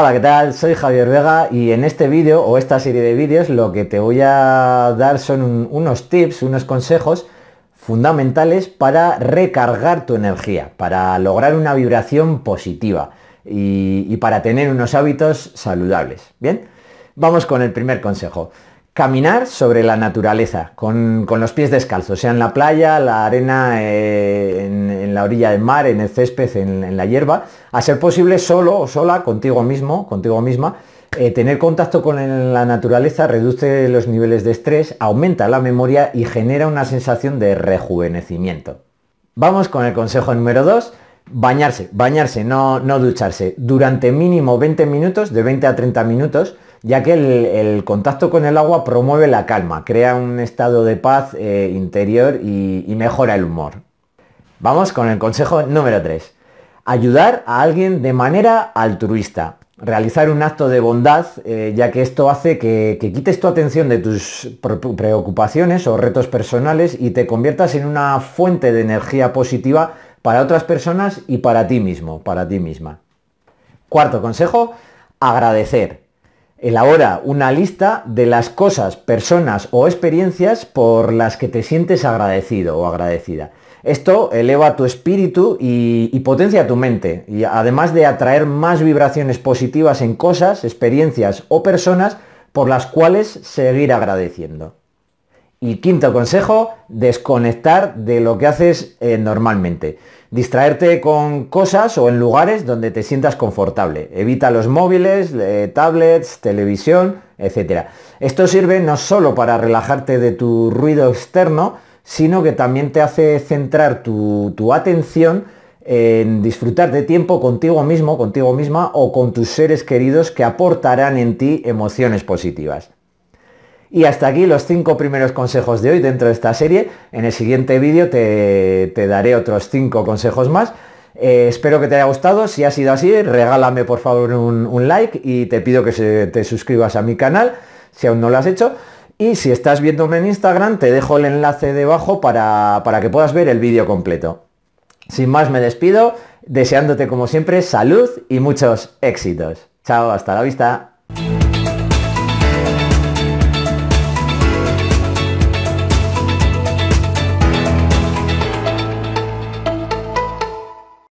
Hola, ¿qué tal? Soy Javier Vega y en este vídeo o esta serie de vídeos lo que te voy a dar son unos tips, unos consejos fundamentales para recargar tu energía, para lograr una vibración positiva y para tener unos hábitos saludables. Bien, vamos con el primer consejo caminar sobre la naturaleza, con, los pies descalzos, sea en la playa, la arena, eh, en, la orilla del mar, en el césped, en, la hierba, a ser posible solo o sola, contigo mismo, contigo misma. Eh, tener contacto con la naturaleza reduce los niveles de estrés, aumenta la memoria y genera una sensación de rejuvenecimiento. Vamos con el consejo número 2. Bañarse, bañarse, no ducharse. Durante mínimo 20 minutos, de 20 a 30 minutos, ya que el, contacto con el agua promueve la calma, crea un estado de paz eh, interior y, mejora el humor. Vamos con el consejo número 3. Ayudar a alguien de manera altruista realizar un acto de bondad, eh, ya que esto hace que, que, quites tu atención de tus preocupaciones o retos personales y te conviertas en una fuente de energía positiva para otras personas y para ti mismo, para ti misma. Cuarto consejo, agradecer. Elabora una lista de las cosas, personas o experiencias por las que te sientes agradecido o agradecida. Esto eleva tu espíritu y, potencia tu mente, y además de atraer más vibraciones positivas en cosas, experiencias o personas por las cuales seguir agradeciendo. Y quinto consejo, desconectar de lo que haces eh, normalmente. Distraerte con cosas o en lugares donde te sientas confortable. Evita los móviles, tablets, televisión, etc. Esto sirve no solo para relajarte de tu ruido externo, sino que también te hace centrar tu atención en disfrutar de tiempo contigo mismo, contigo misma o con tus seres queridos que aportarán en ti emociones positivas. Y hasta aquí los cinco primeros consejos de hoy dentro de esta serie. En el siguiente vídeo te, daré otros cinco consejos más. Eh, espero que te haya gustado. Si ha sido así, regálame por favor un, like y te pido que te suscribas a mi canal si aún no lo has hecho. Y si estás viéndome en Instagram, te dejo el enlace debajo para, para que puedas ver el vídeo completo. Sin más, me despido, deseándote como siempre salud y muchos éxitos. Chao, hasta la vista.